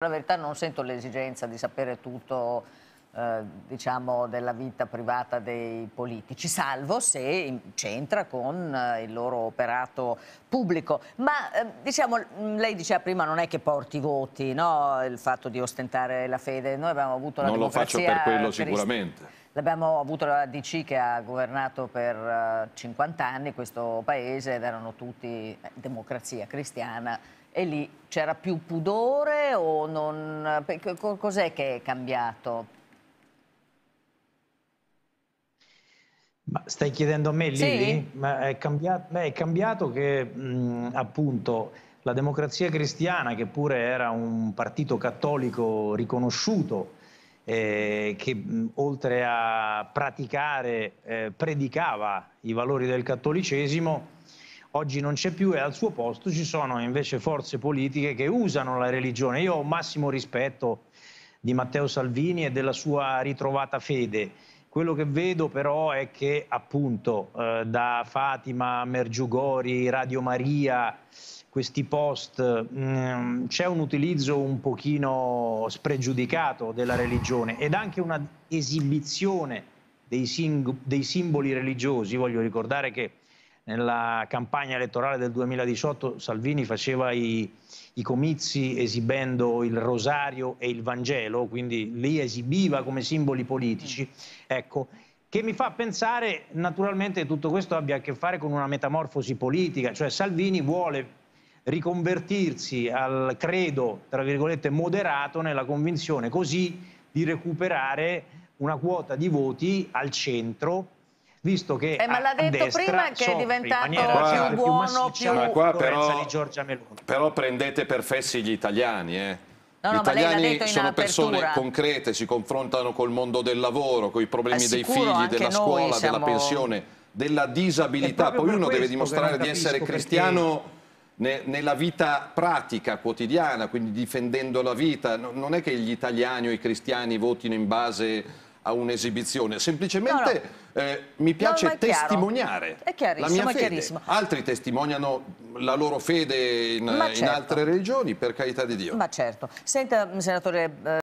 La verità non sento l'esigenza di sapere tutto eh, diciamo, della vita privata dei politici, salvo se c'entra con eh, il loro operato pubblico. Ma eh, diciamo, mm, lei diceva prima non è che porti voti, no? il fatto di ostentare la fede. Noi abbiamo avuto la non lo faccio per quello sicuramente. L'abbiamo avuto la DC che ha governato per 50 eh, anni questo paese ed erano tutti eh, democrazia cristiana e lì c'era più pudore o non... cos'è che è cambiato? Ma stai chiedendo a me, Lili? Sì. Ma è cambiato, beh, è cambiato che mh, appunto la democrazia cristiana, che pure era un partito cattolico riconosciuto, eh, che mh, oltre a praticare, eh, predicava i valori del cattolicesimo, oggi non c'è più e al suo posto ci sono invece forze politiche che usano la religione. Io ho massimo rispetto di Matteo Salvini e della sua ritrovata fede quello che vedo però è che appunto eh, da Fatima, Mergiugori, Radio Maria, questi post, mh, mm, c'è un utilizzo un pochino spregiudicato della religione ed anche una esibizione dei, dei simboli religiosi. Voglio ricordare che nella campagna elettorale del 2018 Salvini faceva i, i, comizi esibendo il rosario e il Vangelo, quindi li esibiva come simboli politici, ecco, che mi fa pensare naturalmente che tutto questo abbia a che fare con una metamorfosi politica, cioè Salvini vuole riconvertirsi al credo, tra virgolette, moderato nella convinzione così di recuperare una quota di voti al centro visto che eh, ma l'ha detto prima che è diventato qua, più buono, più, cioè, più... Qua però, di Giorgia Meloni. Però prendete per fessi gli italiani, eh. No, no, Gli italiani sono persone apertura. concrete, si confrontano col mondo del lavoro, con i problemi dei figli, della scuola, siamo... della pensione, della disabilità. Poi uno deve dimostrare di essere cristiano perché... nella vita pratica, quotidiana, quindi difendendo la vita. Non è che gli italiani o i cristiani votino in base a un'esibizione, semplicemente no, no. Eh, mi piace no, testimoniare la mia fede. Altri testimoniano la loro fede in, certo. in, altre religioni, per carità di Dio. Ma certo. Senta, senatore... Eh...